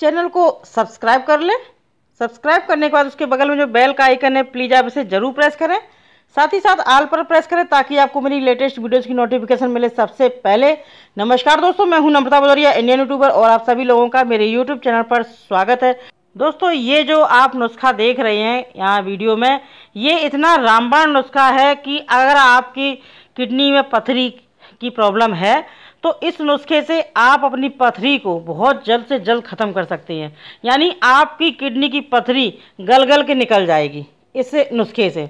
channel को subscribe कर लें सब्सक्राइब करने के बाद उसके बगल में जो बेल का आइकन है प्लीज़ आप इसे ज़रूर प्रेस करें साथ ही साथ आल पर प्रेस करें ताकि आपको मेरी लेटेस्ट वीडियोस की नोटिफिकेशन मिले सबसे पहले नमस्कार दोस्तों मैं हूं नम्रता भदौरिया इंडियन यूट्यूबर और आप सभी लोगों का मेरे यूट्यूब चैनल पर स्वागत है दोस्तों ये जो आप नुस्खा देख रहे हैं यहाँ वीडियो में ये इतना रामबाण नुस्खा है कि अगर आपकी किडनी में पथरी की प्रॉब्लम है तो इस नुस्खे से आप अपनी पथरी को बहुत जल्द से जल्द ख़त्म कर सकते हैं यानी आपकी किडनी की पथरी गल गल के निकल जाएगी इस नुस्खे से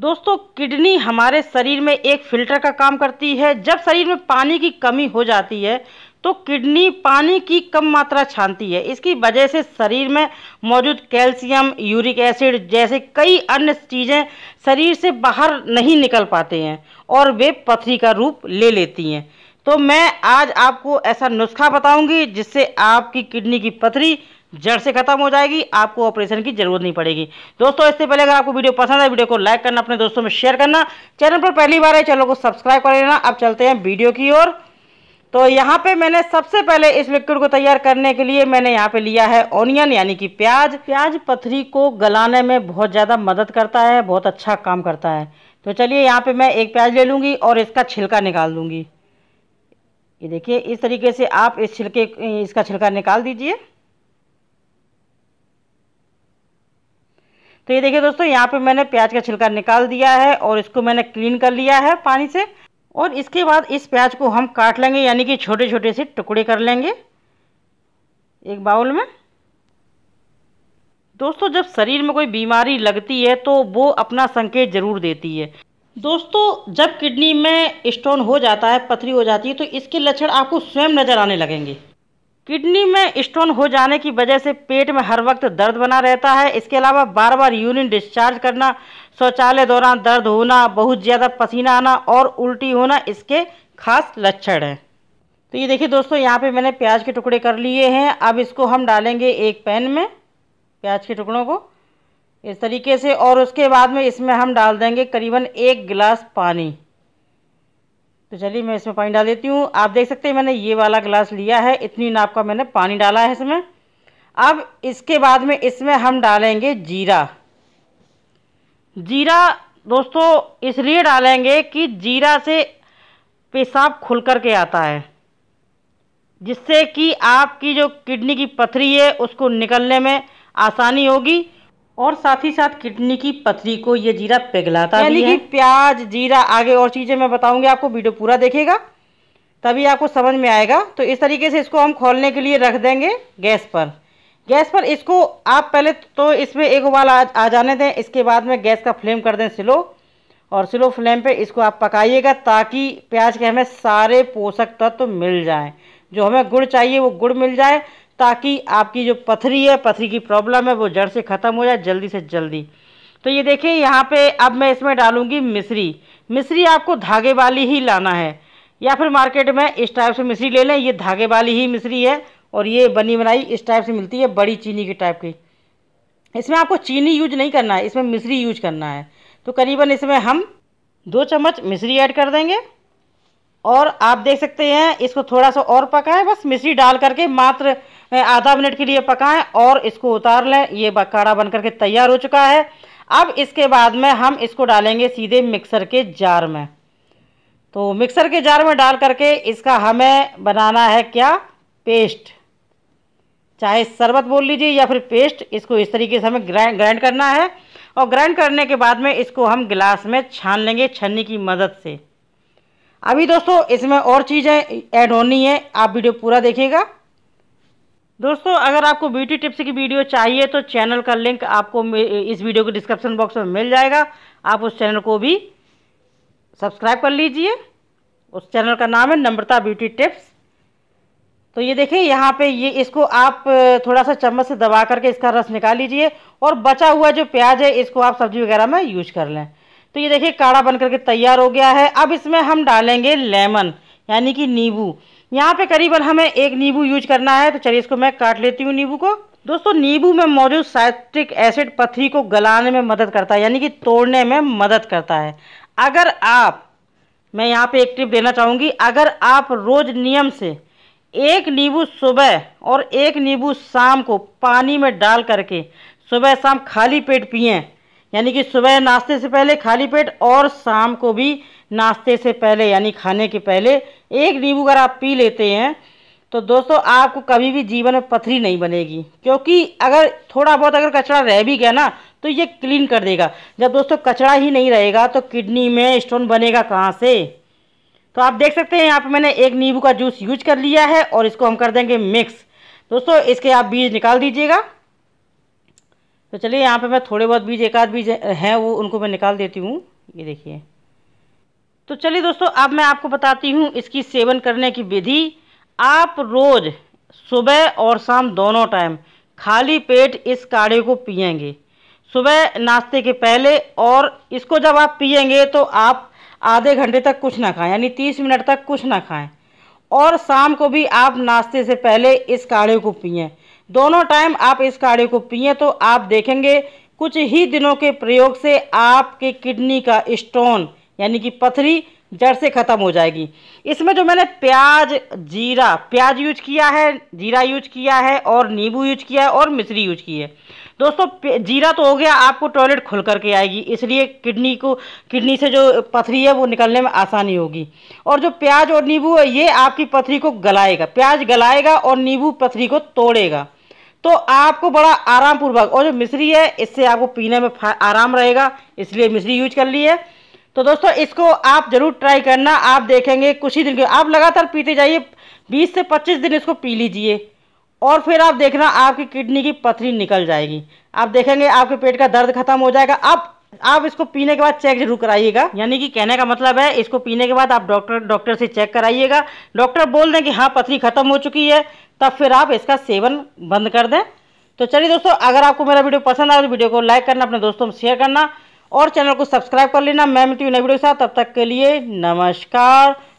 दोस्तों किडनी हमारे शरीर में एक फिल्टर का काम करती है जब शरीर में पानी की कमी हो जाती है तो किडनी पानी की कम मात्रा छानती है इसकी वजह से शरीर में मौजूद कैल्शियम यूरिक एसिड जैसे कई अन्य चीज़ें शरीर से बाहर नहीं निकल पाते हैं और वे पथरी का रूप ले लेती हैं तो मैं आज आपको ऐसा नुस्खा बताऊंगी जिससे आपकी किडनी की पथरी जड़ से खत्म हो जाएगी आपको ऑपरेशन की जरूरत नहीं पड़ेगी दोस्तों इससे पहले अगर आपको वीडियो पसंद है वीडियो को लाइक करना अपने दोस्तों में शेयर करना चैनल पर पहली बार है चैनल को सब्सक्राइब कर लेना अब चलते हैं वीडियो की ओर तो यहाँ पे मैंने सबसे पहले इस लिक्विड को तैयार करने के लिए मैंने यहाँ पे लिया है ऑनियन यानी कि प्याज प्याज पथरी को गलाने में बहुत ज़्यादा मदद करता है बहुत अच्छा काम करता है तो चलिए यहाँ पे मैं एक प्याज ले लूँगी और इसका छिलका निकाल दूँगी ये देखिए इस तरीके से आप इस छिलके इसका छिलका निकाल दीजिए तो ये देखिए दोस्तों यहाँ पे मैंने प्याज का छिलका निकाल दिया है और इसको मैंने क्लीन कर लिया है पानी से और इसके बाद इस प्याज को हम काट लेंगे यानी कि छोटे छोटे से टुकड़े कर लेंगे एक बाउल में दोस्तों जब शरीर में कोई बीमारी लगती है तो वो अपना संकेत ज़रूर देती है दोस्तों जब किडनी में स्टोन हो जाता है पथरी हो जाती है तो इसके लक्षण आपको स्वयं नज़र आने लगेंगे किडनी में स्टोन हो जाने की वजह से पेट में हर वक्त दर्द बना रहता है इसके अलावा बार बार यूरिन डिस्चार्ज करना शौचालय दौरान दर्द होना बहुत ज़्यादा पसीना आना और उल्टी होना इसके खास लक्षण हैं तो ये देखिए दोस्तों यहाँ पे मैंने प्याज के टुकड़े कर लिए हैं अब इसको हम डालेंगे एक पैन में प्याज के टुकड़ों को इस तरीके से और उसके बाद में इसमें हम डाल देंगे करीबन एक गिलास पानी तो चलिए मैं इसमें पानी डाल देती हूँ आप देख सकते हैं मैंने ये वाला गिलास लिया है इतनी नाप का मैंने पानी डाला है इसमें अब इसके बाद में इसमें हम डालेंगे जीरा जीरा दोस्तों इसलिए डालेंगे कि जीरा से पेशाब खुल कर के आता है जिससे कि आपकी जो किडनी की पथरी है उसको निकलने में आसानी होगी और साथ ही साथ किडनी की पथरी को ये जीरा पिघलाता यानी कि प्याज जीरा आगे और चीज़ें मैं बताऊंगी आपको वीडियो पूरा देखेगा तभी आपको समझ में आएगा तो इस तरीके से इसको हम खोलने के लिए रख देंगे गैस पर गैस पर इसको आप पहले तो इसमें एक उबाल आ, आ जाने दें इसके बाद में गैस का फ्लेम कर दें स्लो और स्लो फ्लेम पर इसको आप पकाइएगा ताकि प्याज के हमें सारे पोषक तत्व तो मिल जाएँ जो हमें गुड़ चाहिए वो गुड़ मिल जाए ताकि आपकी जो पथरी है पथरी की प्रॉब्लम है वो जड़ से ख़त्म हो जाए जल्दी से जल्दी तो ये देखिए यहाँ पे अब मैं इसमें डालूँगी मिश्री मिश्री आपको धागे वाली ही लाना है या फिर मार्केट में इस टाइप से मिश्री ले लें ये धागे वाली ही मिश्री है और ये बनी बनाई इस टाइप से मिलती है बड़ी चीनी के टाइप की इसमें आपको चीनी यूज नहीं करना है इसमें मिश्री यूज करना है तो करीबन इसमें हम दो चम्मच मिश्री ऐड कर देंगे और आप देख सकते हैं इसको थोड़ा सा और पकाएं बस मिश्री डाल करके मात्र आधा मिनट के लिए पकाएं और इसको उतार लें ये काढ़ा बन करके तैयार हो चुका है अब इसके बाद में हम इसको डालेंगे सीधे मिक्सर के जार में तो मिक्सर के जार में डाल करके इसका हमें बनाना है क्या पेस्ट चाहे शरबत बोल लीजिए या फिर पेस्ट इसको इस तरीके से हमें ग्राइंड ग्राइंड करना है और ग्राइंड करने के बाद में इसको हम गिलास में छान लेंगे छन्नी की मदद से अभी दोस्तों इसमें और चीज़ें ऐड होनी है आप वीडियो पूरा देखिएगा दोस्तों अगर आपको ब्यूटी टिप्स की वीडियो चाहिए तो चैनल का लिंक आपको इस वीडियो के डिस्क्रिप्शन बॉक्स में मिल जाएगा आप उस चैनल को भी सब्सक्राइब कर लीजिए उस चैनल का नाम है नम्रता ब्यूटी टिप्स तो ये देखें यहाँ पे ये इसको आप थोड़ा सा चम्मच से दबा करके इसका रस निकाल लीजिए और बचा हुआ जो प्याज है इसको आप सब्जी वगैरह में यूज कर लें तो ये देखिए काढ़ा बन करके तैयार हो गया है अब इसमें हम डालेंगे लेमन यानी कि नींबू यहाँ पे करीबन हमें एक नींबू यूज करना है तो चलिए इसको मैं काट लेती हूँ नींबू को दोस्तों नींबू में मौजूद साइट्रिक एसिड पथरी को गलाने में मदद करता है यानी कि तोड़ने में मदद करता है अगर आप मैं यहाँ पे एक टिप देना चाहूँगी अगर आप रोज़ नियम से एक नींबू सुबह और एक नींबू शाम को पानी में डाल करके सुबह शाम खाली पेट पिएँ यानी कि सुबह नाश्ते से पहले खाली पेट और शाम को भी नाश्ते से पहले यानी खाने के पहले एक नींबू अगर आप पी लेते हैं तो दोस्तों आपको कभी भी जीवन में पथरी नहीं बनेगी क्योंकि अगर थोड़ा बहुत अगर कचरा रह भी गया ना तो ये क्लीन कर देगा जब दोस्तों कचरा ही नहीं रहेगा तो किडनी में स्टोन बनेगा कहाँ से तो आप देख सकते हैं यहाँ पे मैंने एक नींबू का जूस यूज कर लिया है और इसको हम कर देंगे मिक्स दोस्तों इसके आप बीज निकाल दीजिएगा तो चलिए यहाँ पे मैं थोड़े बहुत बीज एक आध बीज हैं वो उनको मैं निकाल देती हूँ ये देखिए तो चलिए दोस्तों अब मैं आपको बताती हूँ इसकी सेवन करने की विधि आप रोज़ सुबह और शाम दोनों टाइम खाली पेट इस काढ़े को पियेंगे सुबह नाश्ते के पहले और इसको जब आप पियेंगे तो आप आधे घंटे तक कुछ ना खाएं यानी तीस मिनट तक कुछ ना खाएं और शाम को भी आप नाश्ते से पहले इस काढ़े को पियें दोनों टाइम आप इस काढ़े को पिए तो आप देखेंगे कुछ ही दिनों के प्रयोग से आपके किडनी का स्टोन यानी कि पथरी जड़ से ख़त्म हो जाएगी इसमें जो मैंने प्याज जीरा प्याज यूज किया है जीरा यूज किया है और नींबू यूज किया है और मिश्री यूज की है दोस्तों जीरा तो हो गया आपको टॉयलेट खुल करके आएगी इसलिए किडनी को किडनी से जो पथरी है वो निकलने में आसानी होगी और जो प्याज और नींबू है ये आपकी पथरी को गलाएगा प्याज गलाएगा और नींबू पथरी को तोड़ेगा तो आपको बड़ा आराम पूर्वक और जो मिश्री है इससे आपको पीने में आराम रहेगा इसलिए मिश्री यूज कर ली है तो दोस्तों इसको आप ज़रूर ट्राई करना आप देखेंगे कुछ ही दिन के आप लगातार पीते जाइए 20 से 25 दिन इसको पी लीजिए और फिर आप देखना आपकी किडनी की पथरी निकल जाएगी आप देखेंगे आपके पेट का दर्द खत्म हो जाएगा आप आप इसको पीने के बाद चेक जरूर कराइएगा यानी कि कहने का मतलब है इसको पीने के बाद आप डॉक्टर डॉक्टर से चेक कराइएगा डॉक्टर बोल दें कि हाँ पथरी खत्म हो चुकी है तब फिर आप इसका सेवन बंद कर दें तो चलिए दोस्तों अगर आपको मेरा वीडियो पसंद आए तो वीडियो को लाइक करना अपने दोस्तों में शेयर करना और चैनल को सब्सक्राइब कर लेना मैं मिट्टी नई वीडियो के साथ तब तक के लिए नमस्कार